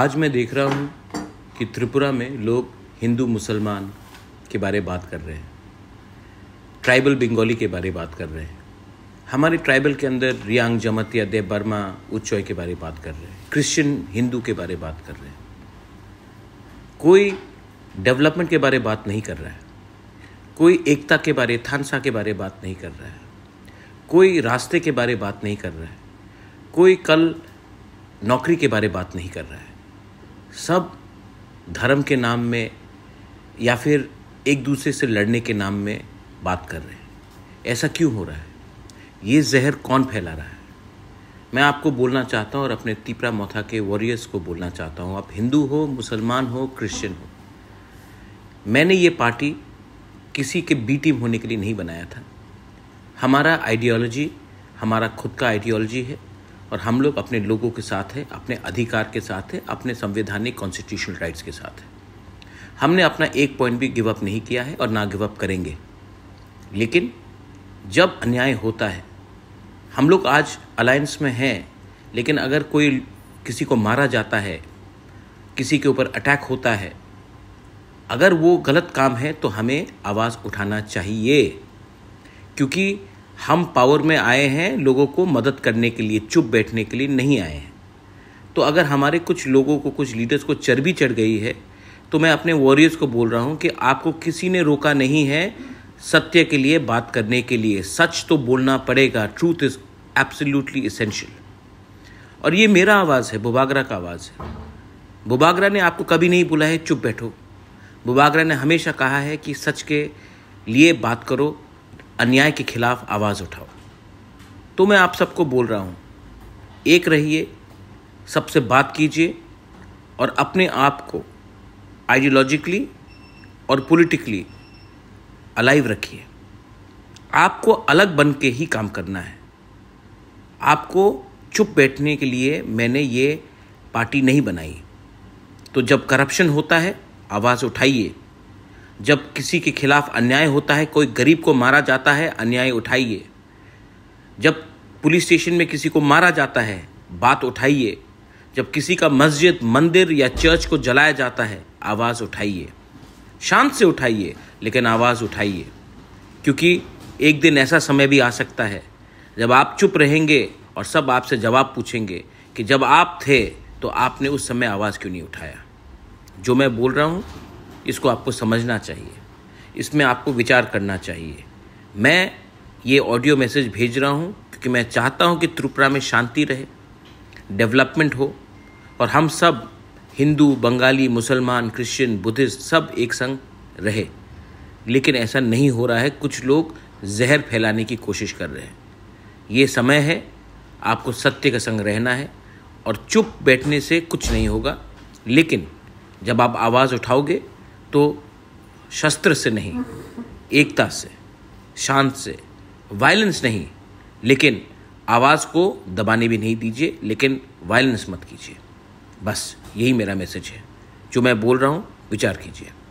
आज मैं देख रहा हूँ कि त्रिपुरा में लोग हिंदू मुसलमान के बारे बात कर रहे हैं ट्राइबल बंगाली के बारे बात कर रहे हैं हमारे ट्राइबल के अंदर रियांग जमतिया देव बर्मा उच्चॉय के बारे बात कर रहे हैं क्रिश्चियन हिंदू के बारे बात कर रहे हैं कोई डेवलपमेंट के बारे बात नहीं कर रहा है कोई एकता के बारे थानसा के बारे बात नहीं कर रहा है कोई रास्ते के बारे बात नहीं कर रहा है कोई कल नौकरी के बारे बात नहीं कर रहा है सब धर्म के नाम में या फिर एक दूसरे से लड़ने के नाम में बात कर रहे हैं ऐसा क्यों हो रहा है ये जहर कौन फैला रहा है मैं आपको बोलना चाहता हूँ और अपने तीपरा मोथा के वॉरियर्स को बोलना चाहता हूँ आप हिंदू हो मुसलमान हो क्रिश्चियन हो मैंने ये पार्टी किसी के बी टीम होने के लिए नहीं बनाया था हमारा आइडियोलॉजी हमारा खुद का आइडियोलॉजी है और हम लोग अपने लोगों के साथ हैं अपने अधिकार के साथ है अपने संवैधानिक कॉन्स्टिट्यूशनल राइट्स के साथ है हमने अपना एक पॉइंट भी गिव अप नहीं किया है और ना गिव अप करेंगे लेकिन जब अन्याय होता है हम लोग आज अलायंस में हैं लेकिन अगर कोई किसी को मारा जाता है किसी के ऊपर अटैक होता है अगर वो गलत काम है तो हमें आवाज़ उठाना चाहिए क्योंकि हम पावर में आए हैं लोगों को मदद करने के लिए चुप बैठने के लिए नहीं आए हैं तो अगर हमारे कुछ लोगों को कुछ लीडर्स को चर्बी चढ़ गई है तो मैं अपने वॉरियर्स को बोल रहा हूँ कि आपको किसी ने रोका नहीं है सत्य के लिए बात करने के लिए सच तो बोलना पड़ेगा ट्रूथ इज़ एब्सोल्युटली इसेंशियल और ये मेरा आवाज़ है बुबागरा का आवाज़ है बुबागरा ने आपको कभी नहीं बोला है चुप बैठो बुबागरा ने हमेशा कहा है कि सच के लिए बात करो अन्याय के खिलाफ आवाज़ उठाओ तो मैं आप सबको बोल रहा हूँ एक रहिए सबसे बात कीजिए और अपने आप को आइडियोलॉजिकली और पॉलिटिकली अलाइव रखिए आपको अलग बन के ही काम करना है आपको चुप बैठने के लिए मैंने ये पार्टी नहीं बनाई तो जब करप्शन होता है आवाज़ उठाइए जब किसी के खिलाफ अन्याय होता है कोई गरीब को मारा जाता है अन्याय उठाइए जब पुलिस स्टेशन में किसी को मारा जाता है बात उठाइए जब किसी का मस्जिद मंदिर या चर्च को जलाया जाता है आवाज़ उठाइए शांत से उठाइए लेकिन आवाज़ उठाइए क्योंकि एक दिन ऐसा समय भी आ सकता है जब आप चुप रहेंगे और सब आपसे जवाब पूछेंगे कि जब आप थे तो आपने उस समय आवाज़ क्यों नहीं उठाया जो मैं बोल रहा हूँ इसको आपको समझना चाहिए इसमें आपको विचार करना चाहिए मैं ये ऑडियो मैसेज भेज रहा हूँ क्योंकि मैं चाहता हूँ कि त्रिपुरा में शांति रहे डेवलपमेंट हो और हम सब हिंदू बंगाली मुसलमान क्रिश्चियन बुद्धिस्ट सब एक संग रहे लेकिन ऐसा नहीं हो रहा है कुछ लोग जहर फैलाने की कोशिश कर रहे हैं ये समय है आपको सत्य का संग रहना है और चुप बैठने से कुछ नहीं होगा लेकिन जब आप आवाज़ उठाओगे तो शस्त्र से नहीं एकता से शांत से वायलेंस नहीं लेकिन आवाज़ को दबाने भी नहीं दीजिए लेकिन वायलेंस मत कीजिए बस यही मेरा मैसेज है जो मैं बोल रहा हूँ विचार कीजिए